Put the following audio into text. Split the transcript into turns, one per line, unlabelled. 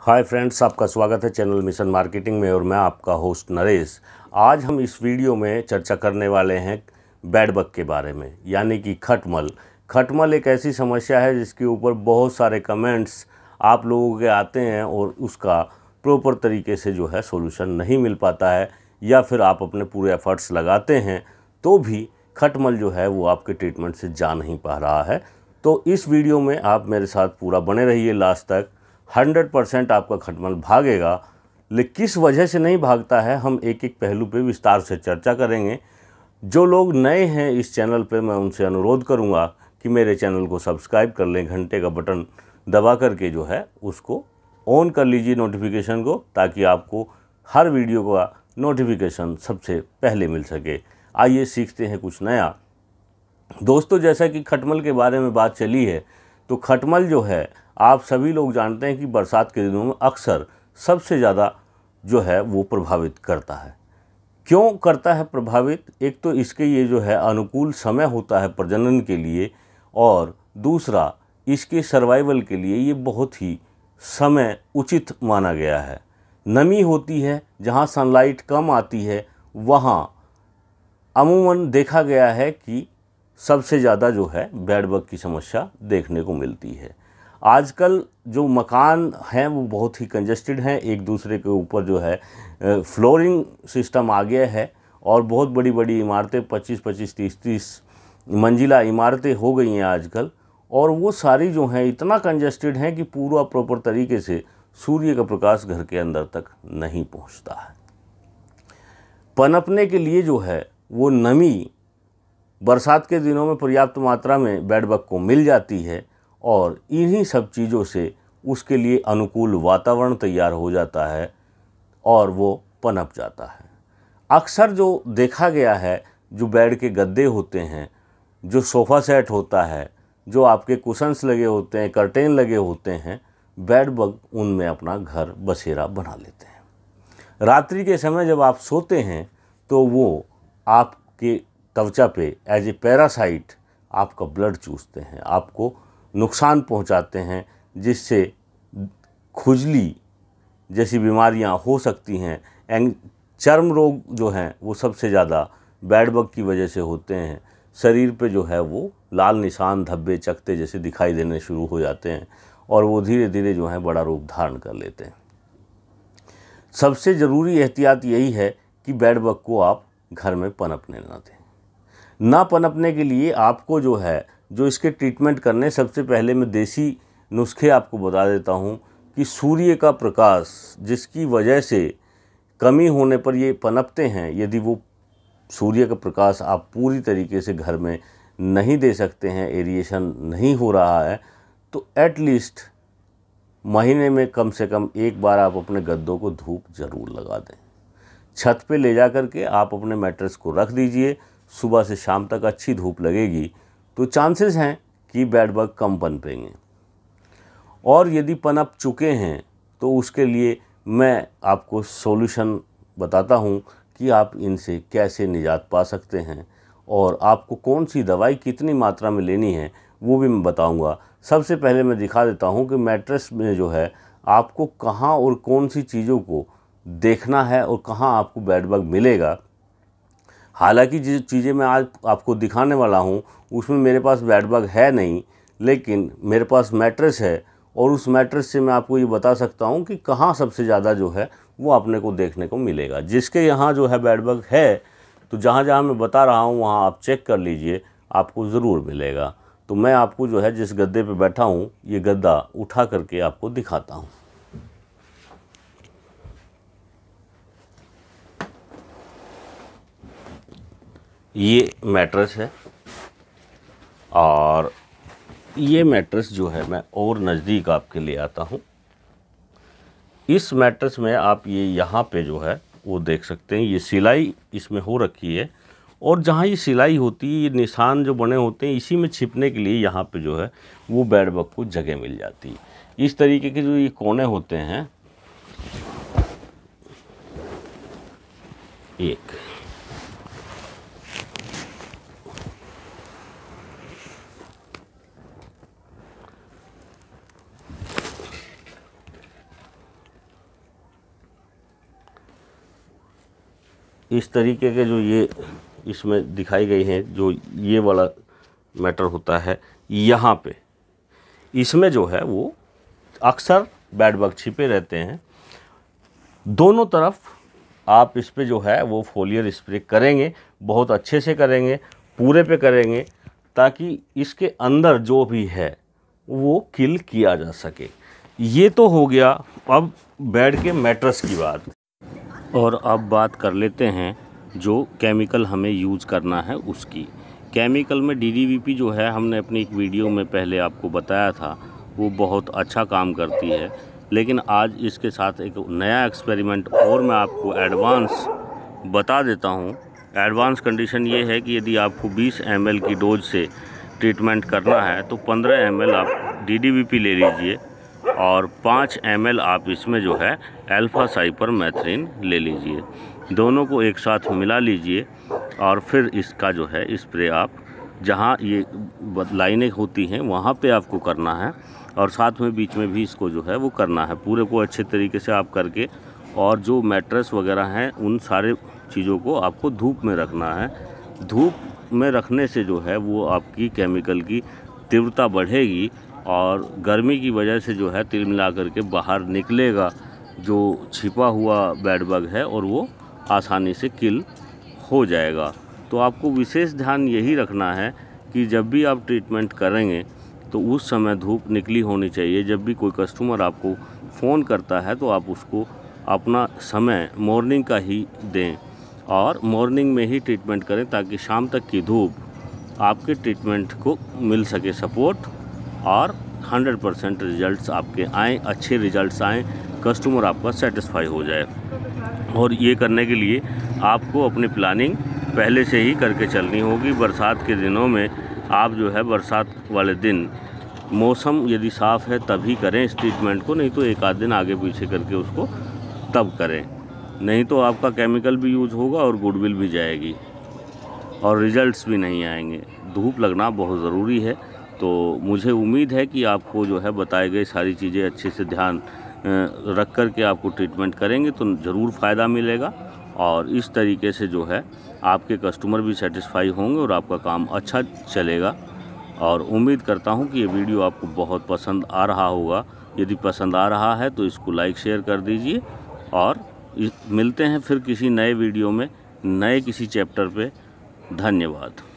hi friends आपका स्वागत है चैनल मिशन मार्केटिंग में और मैं आपका होस्ट नरेश आज हम इस वीडियो में चर्चा करने वाले हैं बैडबक के बारे में यानी कि खटमल खटमल एक ऐसी समस्या है जिसके ऊपर बहुत सारे कमेंट्स आप लोगों के आते हैं और उसका प्रॉपर तरीके से जो है सोल्यूशन नहीं मिल पाता है या फिर आप अपने पूरे एफर्ट्स लगाते हैं तो भी खटमल जो है वो आपके ट्रीटमेंट से जा नहीं पा रहा है तो इस वीडियो में आप मेरे साथ पूरा बने रहिए लास्ट तक हंड्रेड परसेंट आपका खटमल भागेगा लेकिन किस वजह से नहीं भागता है हम एक एक पहलू पे विस्तार से चर्चा करेंगे जो लोग नए हैं इस चैनल पे मैं उनसे अनुरोध करूँगा कि मेरे चैनल को सब्सक्राइब कर लें घंटे का बटन दबा करके जो है उसको ऑन कर लीजिए नोटिफिकेशन को ताकि आपको हर वीडियो का नोटिफिकेशन सबसे पहले मिल सके आइए सीखते हैं कुछ नया दोस्तों जैसा कि खटमल के बारे में बात चली है तो खटमल जो है आप सभी लोग जानते हैं कि बरसात के दिनों में अक्सर सबसे ज़्यादा जो है वो प्रभावित करता है क्यों करता है प्रभावित एक तो इसके ये जो है अनुकूल समय होता है प्रजनन के लिए और दूसरा इसके सर्वाइवल के लिए ये बहुत ही समय उचित माना गया है नमी होती है जहाँ सनलाइट कम आती है वहाँ अमूमन देखा गया है कि सबसे ज़्यादा जो है बैड बग की समस्या देखने को मिलती है आजकल जो मकान हैं वो बहुत ही कंजस्टेड हैं एक दूसरे के ऊपर जो है फ्लोरिंग सिस्टम आ गया है और बहुत बड़ी बड़ी इमारतें पच्चीस पच्चीस तीस तीस मंजिला इमारतें हो गई हैं आजकल और वो सारी जो हैं इतना कंजस्टेड हैं कि पूरा प्रॉपर तरीके से सूर्य का प्रकाश घर के अंदर तक नहीं पहुंचता है पनपने के लिए जो है वो नमी बरसात के दिनों में पर्याप्त मात्रा में बैडबग को मिल जाती है और इन्हीं सब चीज़ों से उसके लिए अनुकूल वातावरण तैयार हो जाता है और वो पनप जाता है अक्सर जो देखा गया है जो बेड के गद्दे होते हैं जो सोफ़ा सेट होता है जो आपके कुशंस लगे होते हैं कर्टेन लगे होते हैं बेड बग उनमें अपना घर बसेरा बना लेते हैं रात्रि के समय जब आप सोते हैं तो वो आपके त्वचा पे एज ए पैरासाइट आपका ब्लड चूसते हैं आपको नुकसान पहुंचाते हैं जिससे खुजली जैसी बीमारियां हो सकती हैं एंग चर्म रोग जो हैं वो सबसे ज़्यादा बैड बग की वजह से होते हैं शरीर पे जो है वो लाल निशान धब्बे चकते जैसे दिखाई देने शुरू हो जाते हैं और वो धीरे धीरे जो है बड़ा रूप धारण कर लेते हैं सबसे ज़रूरी एहतियात यही है कि बैड बग को आप घर में पनपने ना दें ना पनपने के लिए आपको जो है जो इसके ट्रीटमेंट करने सबसे पहले मैं देसी नुस्खे आपको बता देता हूँ कि सूर्य का प्रकाश जिसकी वजह से कमी होने पर ये पनपते हैं यदि वो सूर्य का प्रकाश आप पूरी तरीके से घर में नहीं दे सकते हैं एरिएशन नहीं हो रहा है तो एटलीस्ट महीने में कम से कम एक बार आप अपने गद्दों को धूप ज़रूर लगा दें छत पे ले जा कर के आप अपने मैट्रेस को रख दीजिए सुबह से शाम तक अच्छी धूप लगेगी तो चांसेस हैं कि बैड बग कम पनपेंगे और यदि पनप चुके हैं तो उसके लिए मैं आपको सॉल्यूशन बताता हूँ कि आप इनसे कैसे निजात पा सकते हैं और आपको कौन सी दवाई कितनी मात्रा में लेनी है वो भी मैं बताऊँगा सबसे पहले मैं दिखा देता हूँ कि मैट्रेस में जो है आपको कहाँ और कौन सी चीज़ों को देखना है और कहाँ आपको बैड बग मिलेगा हालांकि जिस चीज़ें मैं आज आपको दिखाने वाला हूँ उसमें मेरे पास बैट बग है नहीं लेकिन मेरे पास मैट्रेस है और उस मैट्रेस से मैं आपको ये बता सकता हूँ कि कहाँ सबसे ज़्यादा जो है वो अपने को देखने को मिलेगा जिसके यहाँ जो है बैट बग है तो जहाँ जहाँ मैं बता रहा हूँ वहाँ आप चेक कर लीजिए आपको ज़रूर मिलेगा तो मैं आपको जो है जिस गद्दे पर बैठा हूँ ये गद्दा उठा करके आपको दिखाता हूँ ये मैट्रेस है और ये मैट्रेस जो है मैं और नज़दीक आपके लिए आता हूँ इस मैट्रेस में आप ये यहाँ पे जो है वो देख सकते हैं ये सिलाई इसमें हो रखी है और जहाँ ये सिलाई होती है ये निशान जो बने होते हैं इसी में छिपने के लिए यहाँ पे जो है वो बेड बग को जगह मिल जाती है इस तरीके के जो ये कोने होते हैं एक इस तरीके के जो ये इसमें दिखाई गई हैं जो ये वाला मैटर होता है यहाँ पे इसमें जो है वो अक्सर बैड बग छिपे रहते हैं दोनों तरफ आप इस पर जो है वो फोलियर स्प्रे करेंगे बहुत अच्छे से करेंगे पूरे पे करेंगे ताकि इसके अंदर जो भी है वो किल किया जा सके ये तो हो गया अब बेड के मैट्रस की बात और अब बात कर लेते हैं जो केमिकल हमें यूज़ करना है उसकी केमिकल में डी जो है हमने अपनी एक वीडियो में पहले आपको बताया था वो बहुत अच्छा काम करती है लेकिन आज इसके साथ एक नया एक्सपेरिमेंट और मैं आपको एडवांस बता देता हूँ एडवांस कंडीशन ये है कि यदि आपको 20 एम की डोज से ट्रीटमेंट करना है तो 15 एम आप डी ले लीजिए और पाँच एम आप इसमें जो है अल्फ़ा साइपर मैथरीन ले लीजिए दोनों को एक साथ मिला लीजिए और फिर इसका जो है स्प्रे आप जहाँ ये लाइनें होती हैं वहाँ पे आपको करना है और साथ में बीच में भी इसको जो है वो करना है पूरे को अच्छे तरीके से आप करके और जो मैट्रेस वगैरह हैं उन सारे चीज़ों को आपको धूप में रखना है धूप में रखने से जो है वो आपकी केमिकल की तीव्रता बढ़ेगी और गर्मी की वजह से जो है तिल मिला करके बाहर निकलेगा जो छिपा हुआ बैड बग है और वो आसानी से किल हो जाएगा तो आपको विशेष ध्यान यही रखना है कि जब भी आप ट्रीटमेंट करेंगे तो उस समय धूप निकली होनी चाहिए जब भी कोई कस्टमर आपको फ़ोन करता है तो आप उसको अपना समय मॉर्निंग का ही दें और मॉर्निंग में ही ट्रीटमेंट करें ताकि शाम तक की धूप आपके ट्रीटमेंट को मिल सके सपोर्ट और 100 परसेंट रिजल्ट आपके आए अच्छे रिजल्ट्स आएँ कस्टमर आपका सेटिस्फाई हो जाए और ये करने के लिए आपको अपनी प्लानिंग पहले से ही करके चलनी होगी बरसात के दिनों में आप जो है बरसात वाले दिन मौसम यदि साफ़ है तभी करें इस ट्रीटमेंट को नहीं तो एक आध दिन आगे पीछे करके उसको तब करें नहीं तो आपका केमिकल भी यूज़ होगा और गुडविल भी जाएगी और रिजल्ट्स भी नहीं आएंगे धूप लगना बहुत ज़रूरी है तो मुझे उम्मीद है कि आपको जो है बताए गए सारी चीज़ें अच्छे से ध्यान रख कर के आपको ट्रीटमेंट करेंगे तो ज़रूर फ़ायदा मिलेगा और इस तरीके से जो है आपके कस्टमर भी सेटिस्फाई होंगे और आपका काम अच्छा चलेगा और उम्मीद करता हूँ कि ये वीडियो आपको बहुत पसंद आ रहा होगा यदि पसंद आ रहा है तो इसको लाइक शेयर कर दीजिए और मिलते हैं फिर किसी नए वीडियो में नए किसी चैप्टर पर धन्यवाद